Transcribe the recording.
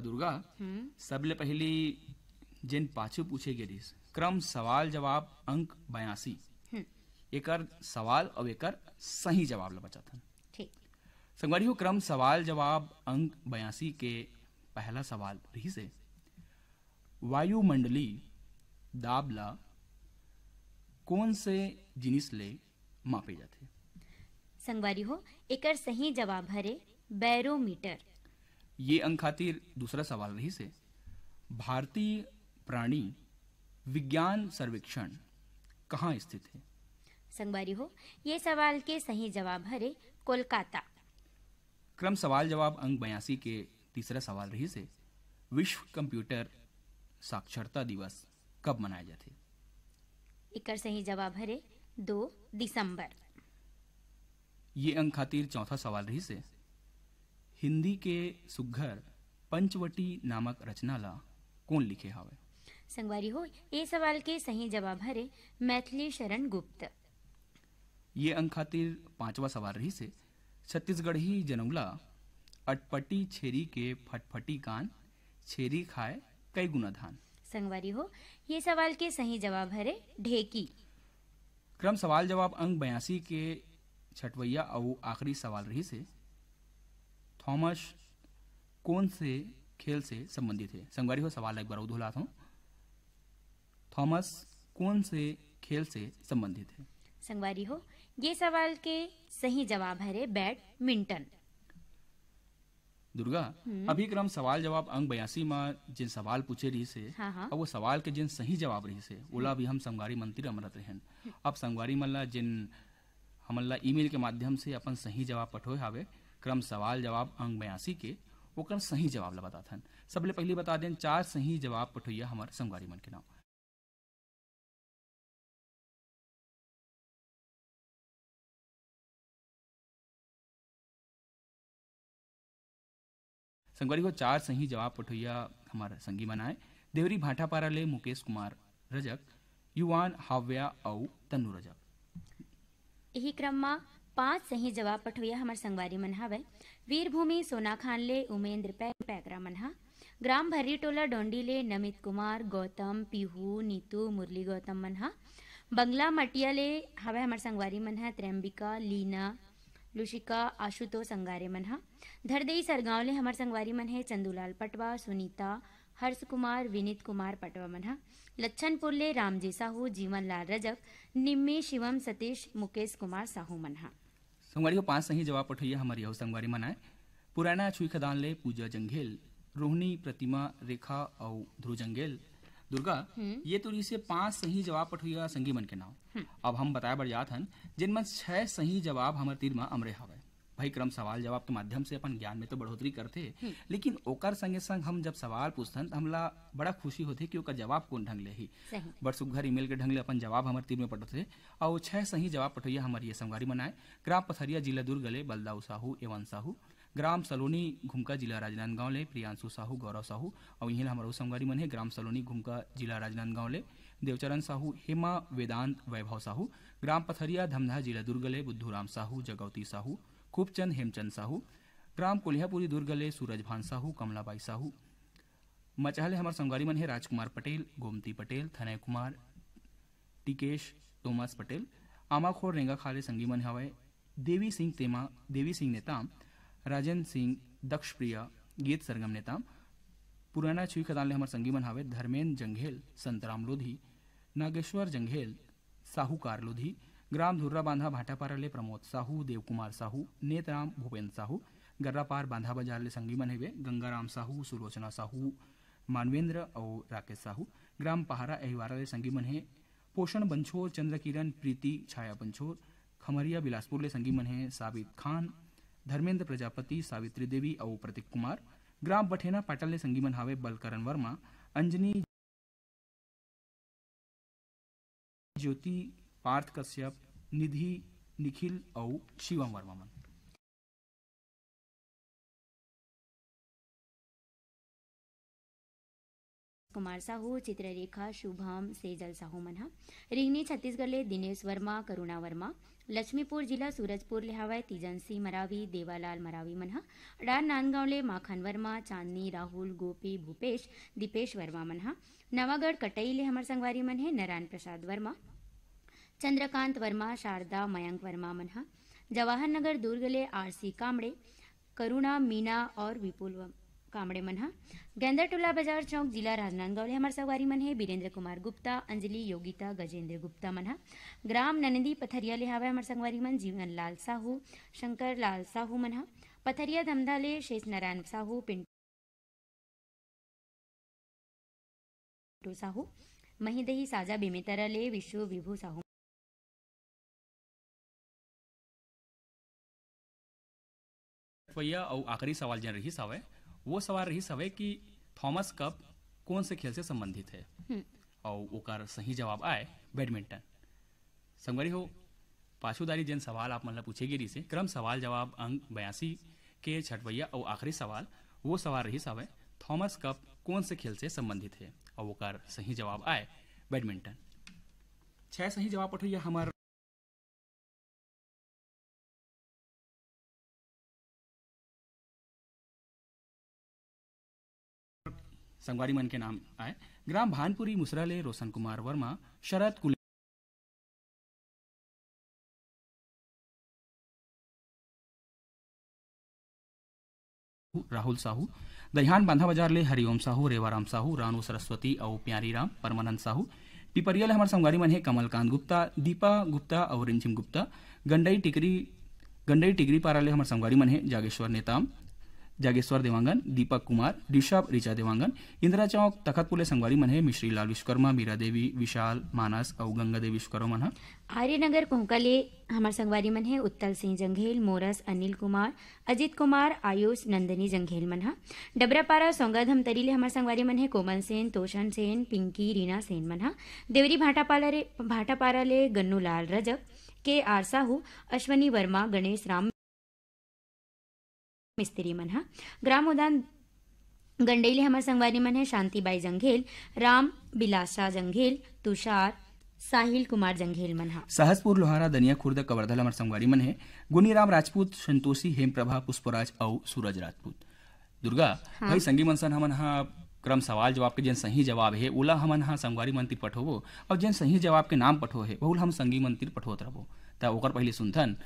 माता दुर्गा हम्म। सबले पहली जिन જેન पूछे પૂછે रही क्रम सवाल जवाब अंक बयासी हम्म। एक सवाल और एक सही जवाब ला बचा था संगवारी क्रम सवाल जवाब अंक बयासी के पहला सवाल रही से वायुमंडली दाबला कौन से जिनिस ले मापे जाते संगवारी हो एक सही जवाब हरे बैरोमीटर ये अंक खातिर दूसरा सवाल रही से भारतीय प्राणी विज्ञान सर्वेक्षण कहाँ स्थित है संगवारी हो ये सवाल के सही जवाब हरे कोलकाता क्रम सवाल जवाब अंक बयासी के तीसरा सवाल रही से विश्व कंप्यूटर साक्षरता दिवस कब मनाया जाते इकर सही जवाब हरे दो दिसंबर ये अंक खातिर चौथा सवाल रही से हिंदी के सुघर पंचवटी नामक रचना ला कौन लिखे हावे संगवारी हो ए सवाल के सही जवाब हरे मैथिली शरण गुप्त ये अंक खातिर पांचवा सवाल रही से ही जनौला अटपटी छेरी के फटफटी कान छेरी खाए कई गुना धान संगवारी हो ये सवाल के सही जवाब हरे ढेकी क्रम सवाल जवाब अंक बयासी के छठवैया और आखिरी सवाल रही से थॉमस कौन से खेल से संबंधित है संगवारी हो सवाल एक बार उधोलाता हूँ थॉमस कौन से खेल से संबंधित है संगवारी हो ये सवाल के सही जवाब है रे बैडमिंटन दुर्गा हम्म। अभी क्रम सवाल जवाब अंग बयासी में जिन सवाल पूछे रही से हाँ हाँ। अब वो सवाल के जिन सही जवाब रही से ओला भी हम संगवारी मंत्री अमरत रहे हम्म। अब संगवारी मल्ला जिन हमला ईमेल के माध्यम से अपन सही जवाब पठोए हावे क्रम सवाल जवाब अंग बयासी के ओकर सही जवाब ला बता थन सबले पहली बता दें चार सही जवाब पठोइया हमारे संगवारी मन के नाम संगवारी को चार सही जवाब पठोइया हमारे संगी मनाए देवरी भाटापारा ले मुकेश कुमार रजक युवान हाव्या और तनु रजक यही क्रम में पांच सही जवाब पठोया हमार संगवारी मन हवे वीरभूमि सोना खान ले उमेंद्र पै पैकरा मन हा ग्राम भर्री टोला डोंडी ले नमित कुमार गौतम पीहू नीतू मुरली गौतम मन हा बंगला मटिया ले हवे हमार संगवारी मन है त्रम्बिका लीना लुशिका आशुतोष अंगारे मन हा धरदेई सरगांव ले हमार संगवारी मन है चंदूलाल पटवा सुनीता हर्ष कुमार विनीत कुमार पटवामनहा लच्छन पुरले रामजी साहू जीवन लाल रजक निम्मे शिवम सतीश मुकेश कुमार साहू मनहा संगवारी को पांच सही जवाब पठैया हमारी यह संगवारी मनाए पुराना छुई खदान ले पूजा जंगेल रोहिणी प्रतिमा रेखा और ध्रुव जंगेल दुर्गा हम्म। ये तुरी तो से पांच सही जवाब पठुया संगी मन के नाम हम्म। अब हम बताए बढ़ जात हन जिनमें छह सही जवाब हमारे तीर में अमरे हवे भाई क्रम सवाल जवाब के माध्यम से अपन ज्ञान में तो बढ़ोतरी करते हम्म। लेकिन ओकर संगे संग हम जब सवाल पूछते तो हमला बड़ा खुशी होते कि ओकर जवाब कौन ढंग ले ही बड़ सुघर ईमेल के ढंग ले अपन जवाब हमारे तीर में पठते और छह सही जवाब पठैया हमारे ये संगवारी मनाए ग्राम पथरिया जिला दुर्ग ले बलदाऊ साहू एवं साहू ग्राम सलोनी घुमका जिला राजनांदगांव ले प्रियांशु साहू गौरव साहू और यही हमारे संगवारी मन है ग्राम सलोनी घुमका जिला राजनांदगांव ले देवचरण साहू हेमा वेदांत वैभव साहू ग्राम पथरिया धमधा जिला दुर्गले बुद्धूराम साहू जगौती साहू खूबचंद हेमचंद साहू ग्राम कोल्हापुरी दुर्ग ले सूरज भान साहू कमलाबाई साहू मचहल हमारे संगवारी मन है राजकुमार पटेल गोमती पटेल थनय कुमार टिकेश तोमस पटेल आमाखोर रेंगा खाले संगी मन हवाय देवी सिंह तेमा देवी सिंह नेताम राजन सिंह दक्ष प्रिया गीत सरगम नेताम पुराना छुई खदान ले हमारे संगी मन हवे धर्मेंद्र जंघेल संतराम लोधी नागेश्वर जंघेल साहूकार लोधी ग्राम धुर्रा बांधा ले प्रमोद साहू देवकुमार साहू नेतराम भूपेन्द्र साहू गर्रापार बांधा बाजारले संगीमन हेवे गंगाराम साहू सुलोचना साहू मानवेंद्र और राकेश साहू ग्राम पहारा अहिवारा संगीमन है पोषण बंछोर चंद्रकिरण प्रीति छाया बंछोर खमरिया बिलासपुर ले संगीमन है साबित खान धर्मेंद्र प्रजापति सावित्री देवी और प्रतीक कुमार ग्राम बठेना पाटल ने संगीमन हावे बलकरण वर्मा अंजनी ज्योति पार्थ कश्यप निधि निखिल और शिवम वर्मा मन कुमार साहू चित्ररेखा शुभम सेजल साहू मन रिंगनी छत्तीसगढ़ ले दिनेश वर्मा करुणा वर्मा लक्ष्मीपुर जिला सूरजपुर ले लिहावाय सिंह मरावी देवालाल मरावी मन्हा अडार ले माखन वर्मा चांदनी राहुल गोपी भूपेश दीपेश वर्मा मन नवागढ़ कटई ले हमार संगवारी मन है नारायण प्रसाद वर्मा चंद्रकांत वर्मा शारदा मयंक वर्मा मनहा जवाहर नगर दुर्गले आर सी कामड़े करुणा मीना और विपुल कामड़े मनहा गेंदर टोला बाजार चौक जिला राजनांदगांव ले हमारे सवारी मन है बीरेंद्र कुमार गुप्ता अंजलि योगिता गजेंद्र गुप्ता मनहा ग्राम ननंदी पथरिया ले हवा हमारे संगवारी मन जीवन लाल साहू शंकर लाल साहू मनहा पथरिया धमधा ले शेष नारायण साहू पिंटू साहू महीदही साजा बेमेतरा ले विश्व विभू साहू पांचवैया और आखिरी सवाल जन रही हवे वो सवाल रही हवे कि थॉमस कप कौन से खेल से संबंधित है हम्म। और ओकर सही जवाब आए बैडमिंटन संगवारी हो पाछूदारी जन सवाल आप मतलब पूछे गिरी से क्रम सवाल जवाब अंक बयासी के छठवैया और आखिरी सवाल वो सवाल रही हवे थॉमस कप कौन से खेल से संबंधित है और ओकर सही जवाब आए बैडमिंटन छह सही जवाब पठैया हमारे संगवारी मन के नाम आए ग्राम भानपुरी मुसराले रोशन कुमार वर्मा शरद कुल राहुल साहू दहान बांधा बाजार ले हरिओम साहू रेवाराम साहू रानू सरस्वती और प्यारी राम परमानंद साहू पिपरियल हमारे संगवारी मन है कमलकांत गुप्ता दीपा गुप्ता और रिमझिम गुप्ता गंडई टिकरी गंडई टिकरी पारा ले हमारे संगवारी मन है जागेश्वर नेताम जागेश्वर देवांगन दीपक कुमार ऋषभ ऋचा देवांगन इंदिरा चौक तखतपुले संगवारी मन है मिश्री लाल विश्वकर्मा मीरा देवी विशाल मानस और गंगा देवी विश्वकर्मा मन आर्यनगर कोंकाले हमार संगवारी मन है उत्तल सिंह जंघेल मोरस अनिल कुमार अजीत कुमार आयुष नंदनी जंघेल मन हा डबरापारा सोंगाधम तरीले हमार संगवारी मन है कोमल सेन तोशन सेन पिंकी रीना सेन मन है देवरी भाटापाला रे भाटापारा ले गन्नू लाल रजक के आर साहू अश्वनी वर्मा गणेश राम मिस्त्री मन हा ग्रामोदान गंडेली हमारे संगवारी मन है शांति बाई जंघेल राम बिलासा जंघेल तुषार साहिल कुमार जंघेल मन हा सहसपुर लोहारा दनिया खुर्द कवर्धल हमारे संगवारी मन है गुनीराम राजपूत संतोषी हेम प्रभा पुष्पराज और सूरज राजपूत दुर्गा हाँ। भाई संगी मन सन हमन हा क्रम सवाल जवाब के जन सही जवाब है ओला हमन हा संगवारी मंत्री पठोबो और जन सही जवाब के नाम पठो है वह हम संगी मंत्री पठोत रहो तो पहले सुनथन